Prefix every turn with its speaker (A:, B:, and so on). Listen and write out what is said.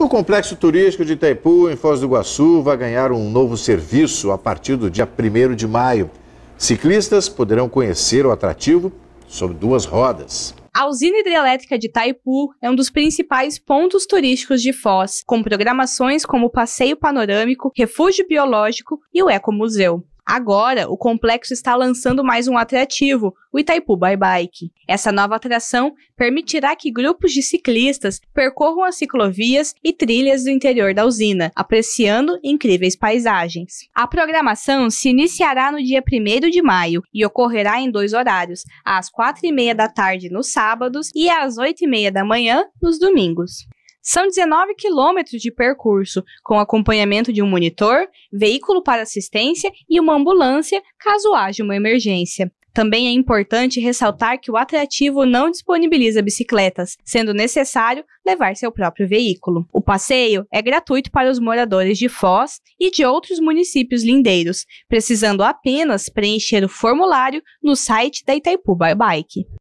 A: O Complexo Turístico de Itaipu, em Foz do Iguaçu, vai ganhar um novo serviço a partir do dia 1 de maio. Ciclistas poderão conhecer o atrativo sobre duas rodas.
B: A usina hidrelétrica de Taipu é um dos principais pontos turísticos de Foz, com programações como o passeio panorâmico, refúgio biológico e o ecomuseu. Agora, o complexo está lançando mais um atrativo, o Itaipuba Bike. Essa nova atração permitirá que grupos de ciclistas percorram as ciclovias e trilhas do interior da usina, apreciando incríveis paisagens. A programação se iniciará no dia 1 de maio e ocorrerá em dois horários, às 4h30 da tarde nos sábados e às 8h30 da manhã nos domingos. São 19 quilômetros de percurso, com acompanhamento de um monitor, veículo para assistência e uma ambulância caso haja uma emergência. Também é importante ressaltar que o atrativo não disponibiliza bicicletas, sendo necessário levar seu próprio veículo. O passeio é gratuito para os moradores de Foz e de outros municípios lindeiros, precisando apenas preencher o formulário no site da Itaipu Bike.